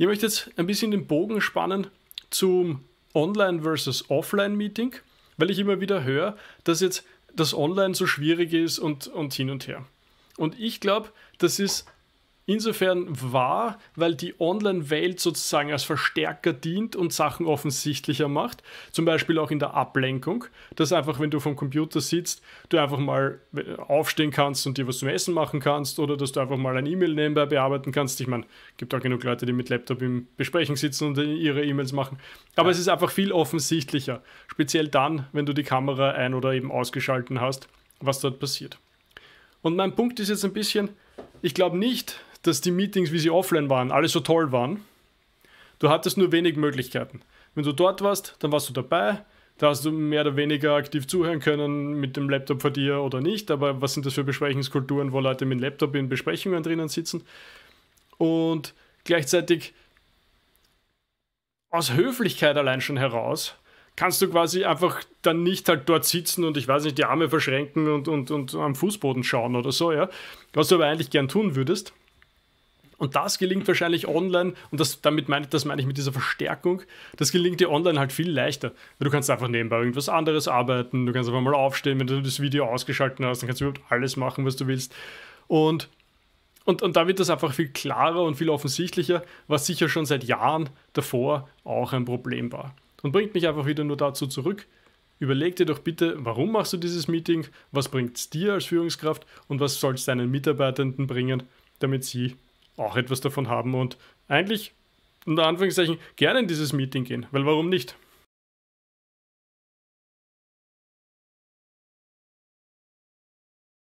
Ich möchte jetzt ein bisschen den Bogen spannen zum Online versus Offline Meeting, weil ich immer wieder höre, dass jetzt das Online so schwierig ist und, und hin und her. Und ich glaube, das ist insofern wahr, weil die Online-Welt sozusagen als Verstärker dient und Sachen offensichtlicher macht. Zum Beispiel auch in der Ablenkung, dass einfach, wenn du vom Computer sitzt, du einfach mal äh, aufstehen kannst und dir was zum Essen machen kannst oder dass du einfach mal ein E-Mail nebenbei bearbeiten kannst. Ich meine, es gibt auch genug Leute, die mit Laptop im Besprechen sitzen und äh, ihre E-Mails machen. Aber ja. es ist einfach viel offensichtlicher. Speziell dann, wenn du die Kamera ein- oder eben ausgeschalten hast, was dort passiert. Und mein Punkt ist jetzt ein bisschen, ich glaube nicht, dass die Meetings, wie sie offline waren, alle so toll waren. Du hattest nur wenig Möglichkeiten. Wenn du dort warst, dann warst du dabei. Da hast du mehr oder weniger aktiv zuhören können mit dem Laptop vor dir oder nicht. Aber was sind das für Besprechungskulturen, wo Leute mit dem Laptop in Besprechungen drinnen sitzen? Und gleichzeitig aus Höflichkeit allein schon heraus kannst du quasi einfach dann nicht halt dort sitzen und ich weiß nicht, die Arme verschränken und, und, und am Fußboden schauen oder so, ja. Was du aber eigentlich gern tun würdest. Und das gelingt wahrscheinlich online, und das, damit meine, das meine ich mit dieser Verstärkung, das gelingt dir online halt viel leichter. Du kannst einfach nebenbei irgendwas anderes arbeiten, du kannst einfach mal aufstehen, wenn du das Video ausgeschaltet hast, dann kannst du überhaupt alles machen, was du willst. Und, und, und da wird das einfach viel klarer und viel offensichtlicher, was sicher schon seit Jahren davor auch ein Problem war. Und bringt mich einfach wieder nur dazu zurück, Überleg dir doch bitte, warum machst du dieses Meeting, was bringt es dir als Führungskraft und was soll es deinen Mitarbeitenden bringen, damit sie auch etwas davon haben und eigentlich unter Anführungszeichen gerne in dieses Meeting gehen, weil warum nicht?